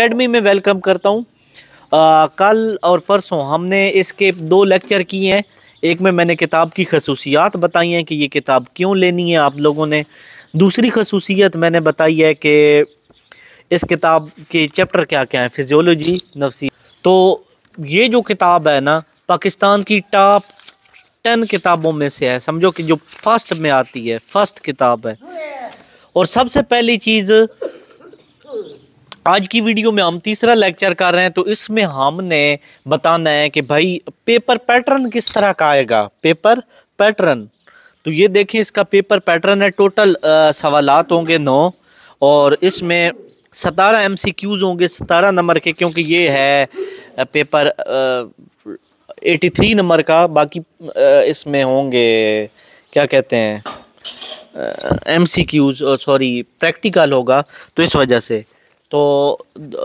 academy में welcome करता हूँ कल और परसों हमने इसके दो लेक्चर किए हैं एक में मैंने किताब की खसूसियात बताई हैं कि ये किताब क्यों लेनी है आप लोगों ने दूसरी खसूसियत मैंने बताई है कि इस किताब के चैप्टर क्या क्या हैं फिजियोलॉजी नफसी तो ये जो किताब है ना पाकिस्तान की टॉप टेन किताबों में से है समझो कि जो फर्स्ट में आती है फर्स्ट किताब है और सबसे पहली चीज़ आज की वीडियो में हम तीसरा लेक्चर कर रहे हैं तो इसमें हमने बताना है कि भाई पेपर पैटर्न किस तरह का आएगा पेपर पैटर्न तो ये देखिए इसका पेपर पैटर्न है टोटल सवालत होंगे नौ और इसमें सतारह एम सी क्यूज़ होंगे सतारह नंबर के क्योंकि ये है पेपर एटी थ्री नंबर का बाकी आ, इसमें होंगे क्या कहते हैं M C Qs sorry practical होगा तो इस वजह से तो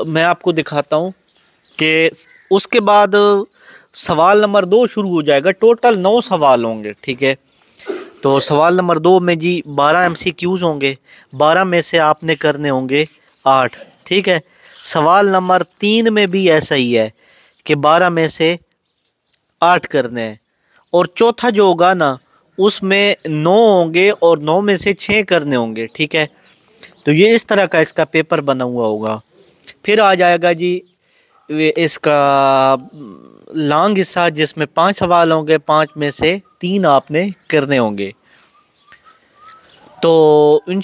मैं आपको दिखाता हूँ कि उसके बाद सवाल नंबर दो शुरू हो जाएगा टोटल नौ सवाल होंगे ठीक है तो सवाल नंबर दो में जी बारह एम सी क्यूज़ होंगे बारह में से आपने करने होंगे आठ ठीक है सवाल नंबर तीन में भी ऐसा ही है कि बारह में से आठ करने हैं और चौथा जो होगा ना उसमें नौ होंगे और नौ में से छः करने होंगे ठीक है तो ये इस तरह का इसका पेपर बना हुआ होगा फिर आ जाएगा जी इसका लॉन्ग हिस्सा जिसमें पांच सवाल होंगे पांच में से तीन आपने करने होंगे तो इन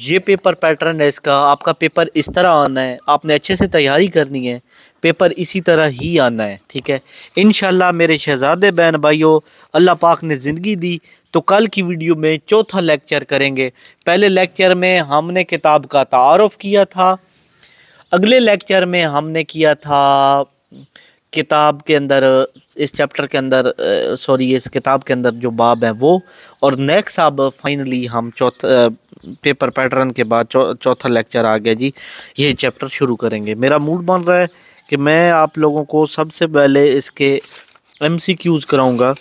ये पेपर पैटर्न है इसका आपका पेपर इस तरह आना है आपने अच्छे से तैयारी करनी है पेपर इसी तरह ही आना है ठीक है इन मेरे शहजादे बहन भाइयों अल्लाह पाक ने ज़िंदगी दी तो कल की वीडियो में चौथा लेक्चर करेंगे पहले लेक्चर में हमने किताब का तारफ़ किया था अगले लेक्चर में हमने किया था किताब के अंदर इस चैप्टर के अंदर सॉरी इस किताब के अंदर जो बाब है वो और नेक्स्ट अब फाइनली हम चौथा पेपर पैटर्न के बाद चौथा लेक्चर आ गया जी ये चैप्टर शुरू करेंगे मेरा मूड बन रहा है कि मैं आप लोगों को सबसे पहले इसके एम सी क्यूज़ कराऊँगा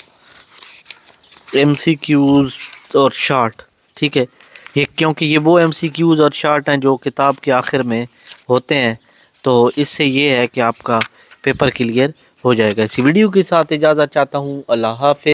एम सी क्यूज़ और शार्ट ठीक है ये क्योंकि ये वो एम सी क्यूज़ और शार्ट हैं जो किताब के आखिर में होते हैं तो इससे ये है कि आपका पेपर क्लियर हो जाएगा इस वीडियो के साथ इजाज़त चाहता हूँ अल्लाह हाफि